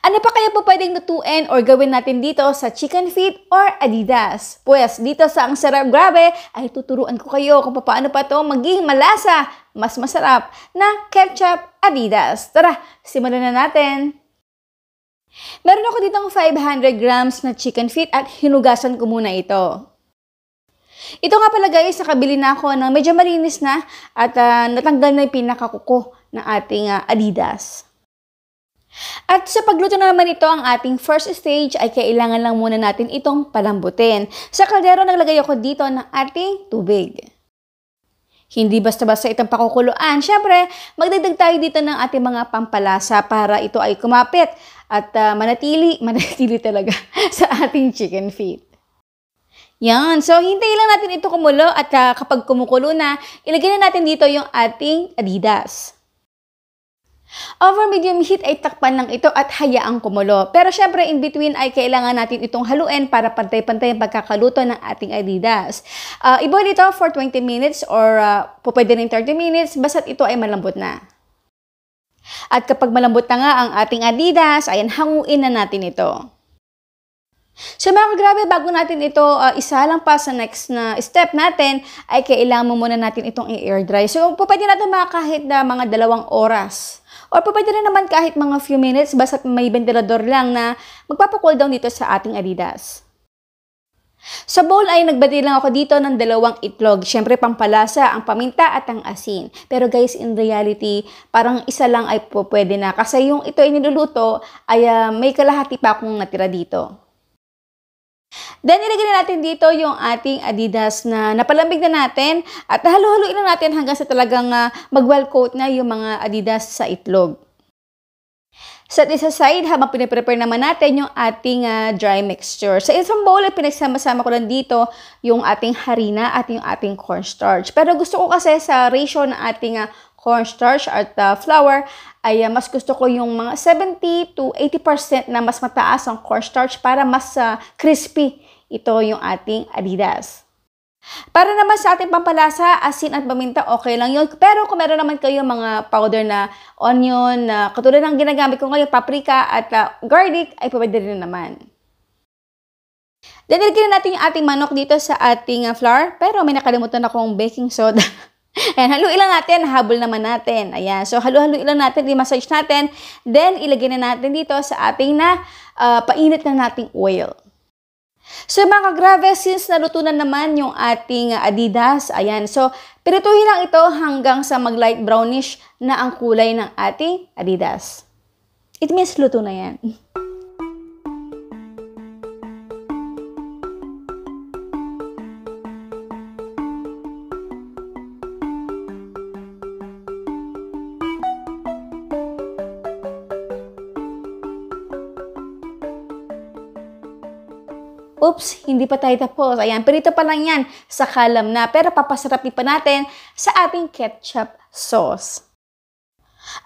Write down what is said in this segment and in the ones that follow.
Ano pa kaya po pwedeng lutuin or gawin natin dito sa chicken feet or adidas? Pues dito sa Ang Sarap Grabe ay tuturuan ko kayo kung paano pa to maging malasa, mas masarap na ketchup adidas. Tara, simulan na natin! Meron ako ditong 500 grams na chicken feet at hinugasan ko muna ito. Ito nga pala guys, nakabili na ako ng medyo marinis na at uh, natanggal na yung pinakakuko ng ating uh, Adidas. At sa pagluto na naman ito, ang ating first stage ay kailangan lang muna natin itong palambutin. Sa kaldero, naglagay ako dito ng ating tubig. Hindi basta-basta itong pakukuluan. Siyempre, magdagdag tayo dito ng ating mga pampalasa para ito ay kumapit at uh, manatili, manatili talaga sa ating chicken feet. Yan. So, hintayin lang natin ito kumulo at uh, kapag kumukulo na, ilagay na natin dito yung ating adidas. Over medium heat ay takpan lang ito at hayaang kumulo. Pero syempre in between ay kailangan natin itong haluin para pantay-pantay ang pagkakaluto ng ating adidas. Uh, ah, iboil ito for 20 minutes or uh, pwede rin 30 minutes basta't ito ay malambot na. At kapag malambot na nga ang ating adidas, ayan hanguin na natin ito. So mga grabe, bago natin ito uh, isa lang pa sa next na step natin, ay kailangan mo muna natin itong i-air dry. So pwede natin mga kahit na mga dalawang oras Or pwede rin naman kahit mga few minutes basta may ventilador lang na magpapakool down dito sa ating adidas. Sa bowl ay nagbati lang ako dito ng dalawang itlog. Siyempre pampalasa, ang paminta at ang asin. Pero guys, in reality, parang isa lang ay pwede na. Kasi yung ito ay niluluto ay uh, may kalahati pa akong natira dito. Then, ilagay natin dito yung ating Adidas na napalambig na natin at halu na natin hanggang sa talagang uh, ah, mag-well coat na yung mga Adidas sa itlog. Sa isa side, habang piniprepare naman natin yung ating uh, dry mixture. Sa isang bowl, pinagsama-sama ko lang dito yung ating harina at yung ating cornstarch. Pero gusto ko kasi sa ratio ng ating uh, cornstarch at uh, flour, ay uh, mas gusto ko yung mga 70 to 80% na mas mataas ang cornstarch para mas uh, crispy ito yung ating adidas. Para naman sa ating pampalasa, asin at paminta, okay lang yun. Pero kung meron naman kayo mga powder na onion, na uh, katulad ng ginagamit ko ngayon, paprika at uh, garlic, ay pwede rin naman. Then, na natin yung ating manok dito sa ating uh, flour. Pero may nakalimutan akong baking soda. Ayan, haluin lang natin, habol naman natin. Ayan, so halu-haluin lang natin, i-massage natin. Then, ilagay na natin dito sa ating na uh, painit na nating oil. So mga kagrabe, since nalutunan naman yung ating adidas, ayan. So pirituhin lang ito hanggang sa mag-light brownish na ang kulay ng ating adidas. It means luto na yan. Oops, hindi pa tayo tapos. Ayan, pirito pa lang yan sa kalam na. Pero papasarapin pa natin sa ating ketchup sauce.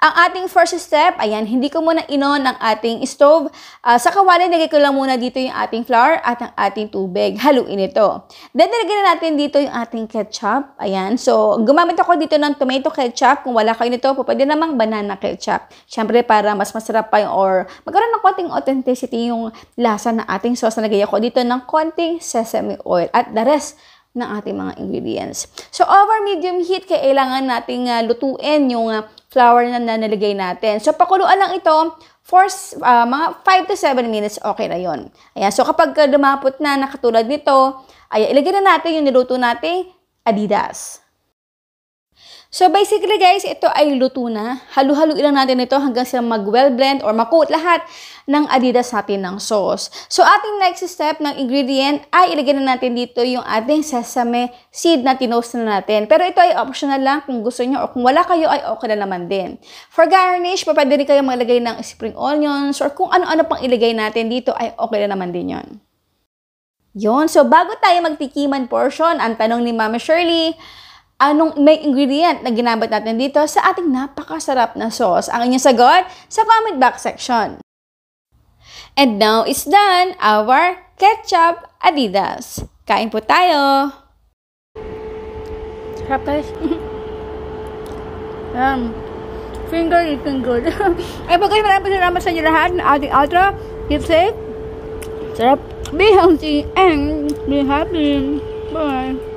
Ang ating first step, ayan, hindi ko muna inon ang ating stove. Uh, sa kawali, nagay ko lang muna dito yung ating flour at ang ating tubig. Haluin ito. Then, nilagay na natin dito yung ating ketchup. Ayan, so gumamit ako dito ng tomato ketchup. Kung wala kayo nito, pwede namang banana ketchup. Siyempre, para mas masarap pa yung or magkaroon ng konting authenticity yung lasa ng ating sauce. Nagay ako dito ng konting sesame oil. At the rest, ng ating mga ingredients. So, over medium heat, kailangan nating uh, lutuin yung uh, flour na nanalagay natin. So, pakuluan lang ito for uh, mga 5 to 7 minutes, okay na yon. Ayan, so kapag dumapot na, nakatulad nito, ay ilagay na natin yung niluto nating Adidas. So basically guys, ito ay luto na. halo haluin lang natin ito hanggang sa mag-well blend or makuot lahat ng adidas natin ng sauce. So ating next step ng ingredient ay ilagay na natin dito yung ating sesame seed na tinost na natin. Pero ito ay optional lang kung gusto nyo or kung wala kayo ay okay na naman din. For garnish, pwede rin kayo maglagay ng spring onions or kung ano-ano pang ilagay natin dito ay okay na naman din yon. Yon, so bago tayo magtikiman portion, ang tanong ni Mama Shirley, anong may ingredient na ginamit natin dito sa ating napakasarap na sauce? Ang inyong sagot sa comment box section. And now is done our ketchup adidas. Kain po tayo! Sarap guys. um, finger eating good. Ay po guys, maraming salamat sa inyo lahat ng ating ultra. Keep safe. Sarap. Be healthy and be happy. Bye.